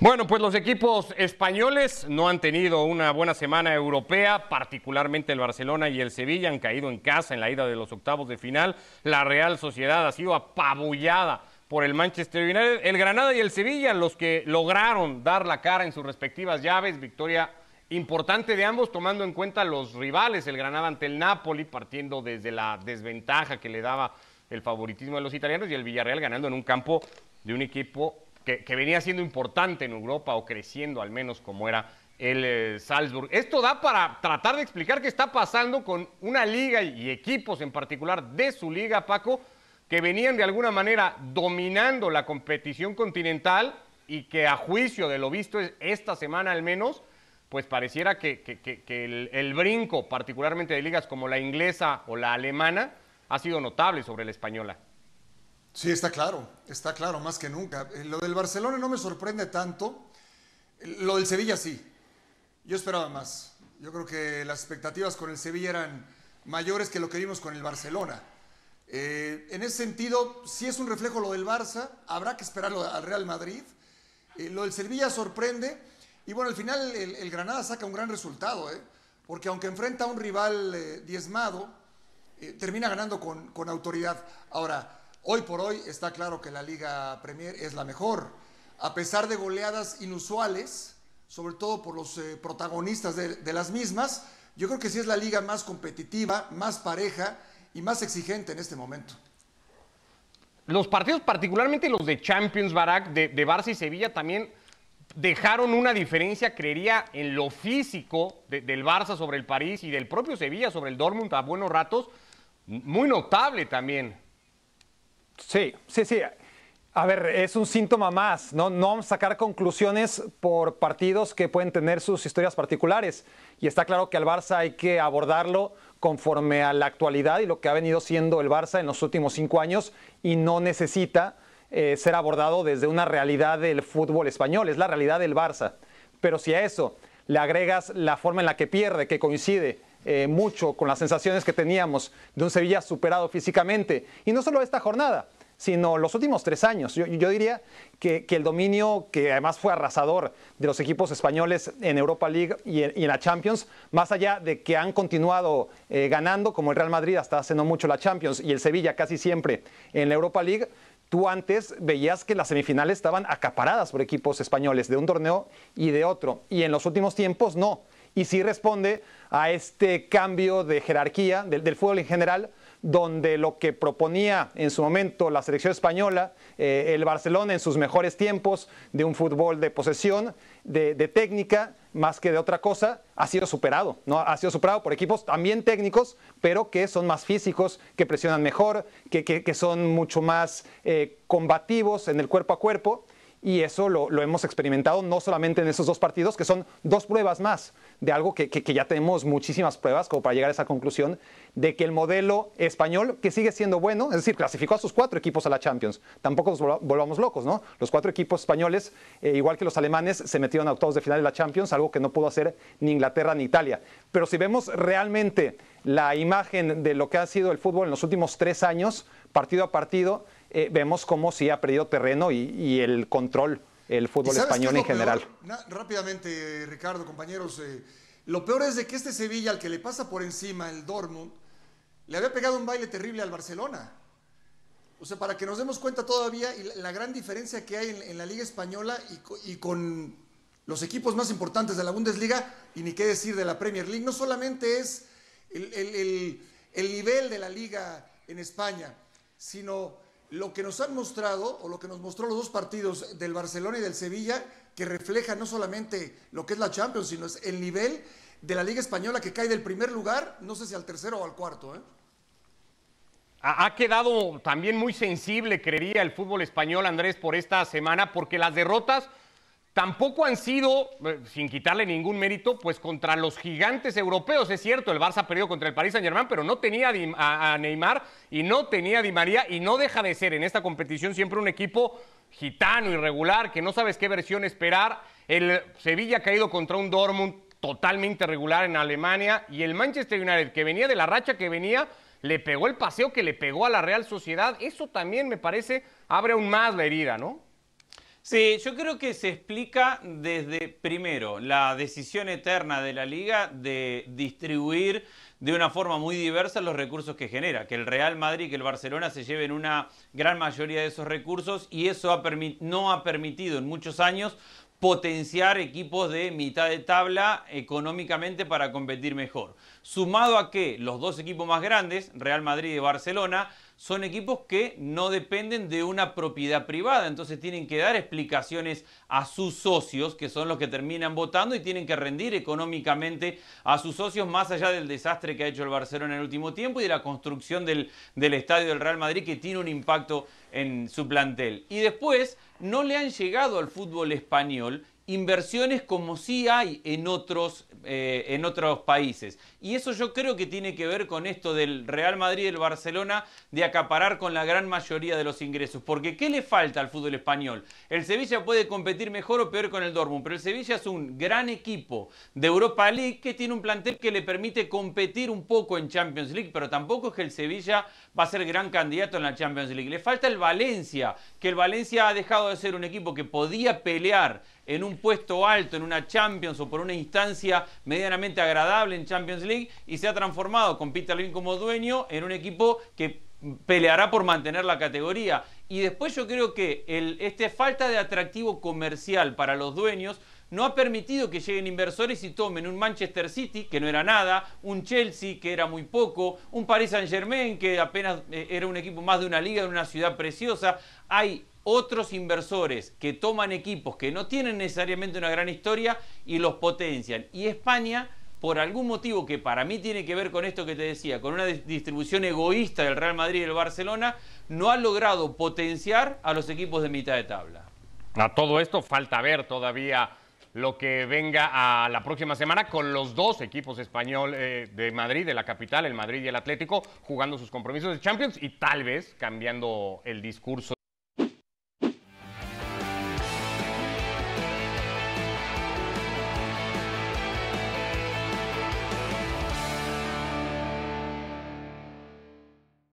Bueno, pues los equipos españoles no han tenido una buena semana europea, particularmente el Barcelona y el Sevilla han caído en casa en la ida de los octavos de final. La Real Sociedad ha sido apabullada por el Manchester United. El Granada y el Sevilla, los que lograron dar la cara en sus respectivas llaves, victoria importante de ambos, tomando en cuenta los rivales, el Granada ante el Napoli, partiendo desde la desventaja que le daba el favoritismo de los italianos y el Villarreal ganando en un campo de un equipo que, venía siendo importante en Europa o creciendo al menos como era el eh, Salzburg. Esto da para tratar de explicar qué está pasando con una liga y equipos en particular de su liga, Paco, que venían de alguna manera dominando la competición continental y que a juicio de lo visto esta semana al menos, pues pareciera que, el brinco particularmente de ligas como la inglesa o la alemana ha sido notable sobre la española. Sí, está claro, está claro, más que nunca. Eh, lo del Barcelona no me sorprende tanto, lo del Sevilla sí. Yo esperaba más. Yo creo que las expectativas con el Sevilla eran mayores que lo que vimos con el Barcelona. Eh, en ese sentido, si es un reflejo lo del Barça, habrá que esperarlo al Real Madrid. Eh, lo del Sevilla sorprende. Y bueno, al final el, Granada saca un gran resultado, porque aunque enfrenta a un rival diezmado, termina ganando con, con autoridad. Ahora, Hoy por hoy está claro que la Liga Premier es la mejor, a pesar de goleadas inusuales, sobre todo por los eh, protagonistas de, las mismas. Yo creo que sí es la liga más competitiva, más pareja y más exigente en este momento. Los partidos, particularmente los de Champions Barack de, Barça y Sevilla, también dejaron una diferencia, creería, en lo físico del Barça sobre el París y del propio Sevilla sobre el Dortmund a buenos ratos, muy notable también. Sí, sí, sí. A ver, es un síntoma más, ¿no? No sacar conclusiones por partidos que pueden tener sus historias particulares. Y está claro que al Barça hay que abordarlo conforme a la actualidad y lo que ha venido siendo el Barça en los últimos cinco años y no necesita eh, ser abordado desde una realidad del fútbol español, es la realidad del Barça. Pero si a eso le agregas la forma en la que pierde, que coincide eh, mucho con las sensaciones que teníamos de un Sevilla superado físicamente. Y no solo esta jornada, sino los últimos tres años. Yo, diría que, el dominio, que además fue arrasador de los equipos españoles en Europa League y en, la Champions, más allá de que han continuado eh, ganando, como el Real Madrid hasta haciendo mucho la Champions y el Sevilla casi siempre en la Europa League, tú antes veías que las semifinales estaban acaparadas por equipos españoles de un torneo y de otro. Y en los últimos tiempos no y sí responde a este cambio de jerarquía del, fútbol en general, donde lo que proponía en su momento la selección española, eh, el Barcelona en sus mejores tiempos, de un fútbol de posesión, de, técnica, más que de otra cosa, ha sido superado. ¿no? Ha sido superado por equipos también técnicos, pero que son más físicos, que presionan mejor, que, son mucho más eh, combativos en el cuerpo a cuerpo y eso lo, hemos experimentado no solamente en esos dos partidos, que son dos pruebas más de algo que, ya tenemos muchísimas pruebas como para llegar a esa conclusión de que el modelo español, que sigue siendo bueno, es decir, clasificó a sus cuatro equipos a la Champions, tampoco nos volvamos locos, ¿no? Los cuatro equipos españoles, eh, igual que los alemanes, se metieron a octavos de final de la Champions, algo que no pudo hacer ni Inglaterra ni Italia. Pero si vemos realmente la imagen de lo que ha sido el fútbol en los últimos tres años, partido a partido, eh, vemos cómo sí ha perdido terreno y, el control el fútbol español en general. rápidamente, Ricardo, compañeros, eh, lo peor es de que este Sevilla, al que le pasa por encima el Dortmund, le había pegado un baile terrible al Barcelona. O sea, para que nos demos cuenta todavía la, gran diferencia que hay en, la Liga Española y, con los equipos más importantes de la Bundesliga, y ni qué decir de la Premier League, no solamente es el, el nivel de la liga en España, sino lo que nos han mostrado, o lo que nos mostró los dos partidos del Barcelona y del Sevilla, que refleja no solamente lo que es la Champions, sino es el nivel de la Liga Española que cae del primer lugar, no sé si al tercero o al cuarto. ¿eh? Ha quedado también muy sensible, creería, el fútbol español, Andrés, por esta semana, porque las derrotas Tampoco han sido, eh, sin quitarle ningún mérito, pues contra los gigantes europeos. Es cierto, el Barça perdió contra el Paris Saint Germain, pero no tenía a Neymar y no tenía a Di María y no deja de ser en esta competición siempre un equipo gitano, irregular, que no sabes qué versión esperar. El Sevilla ha caído contra un Dortmund totalmente regular en Alemania y el Manchester United, que venía de la racha que venía, le pegó el paseo que le pegó a la Real Sociedad. Eso también me parece abre aún más la herida, ¿no? Sí, yo creo que se explica desde, primero, la decisión eterna de la liga de distribuir de una forma muy diversa los recursos que genera, que el Real Madrid y que el Barcelona se lleven una gran mayoría de esos recursos y eso no ha permitido en muchos años potenciar equipos de mitad de tabla económicamente para competir mejor. Sumado a que los dos equipos más grandes, Real Madrid y Barcelona, son equipos que no dependen de una propiedad privada, entonces tienen que dar explicaciones a sus socios, que son los que terminan votando y tienen que rendir económicamente a sus socios, más allá del desastre que ha hecho el Barcelona en el último tiempo y de la construcción del, del estadio del Real Madrid, que tiene un impacto en su plantel. Y después no le han llegado al fútbol español inversiones como sí hay en otros, eh, en otros países. Y eso yo creo que tiene que ver con esto del Real Madrid y el Barcelona de acaparar con la gran mayoría de los ingresos. Porque ¿qué le falta al fútbol español? El Sevilla puede competir mejor o peor con el Dortmund, pero el Sevilla es un gran equipo de Europa League que tiene un plantel que le permite competir un poco en Champions League, pero tampoco es que el Sevilla va a ser gran candidato en la Champions League. Le falta el Valencia, que el Valencia ha dejado de ser un equipo que podía pelear en un puesto alto, en una Champions o por una instancia medianamente agradable en Champions League y se ha transformado con Peter Lynn como dueño en un equipo que peleará por mantener la categoría. Y después yo creo que esta falta de atractivo comercial para los dueños no ha permitido que lleguen inversores y tomen un Manchester City, que no era nada, un Chelsea, que era muy poco, un Paris Saint Germain, que apenas eh, era un equipo más de una liga, de una ciudad preciosa. Hay otros inversores que toman equipos que no tienen necesariamente una gran historia y los potencian. Y España, por algún motivo que para mí tiene que ver con esto que te decía, con una distribución egoísta del Real Madrid y del Barcelona, no ha logrado potenciar a los equipos de mitad de tabla. A todo esto falta ver todavía lo que venga a la próxima semana con los dos equipos españoles eh, de Madrid, de la capital, el Madrid y el Atlético, jugando sus compromisos de Champions y tal vez cambiando el discurso.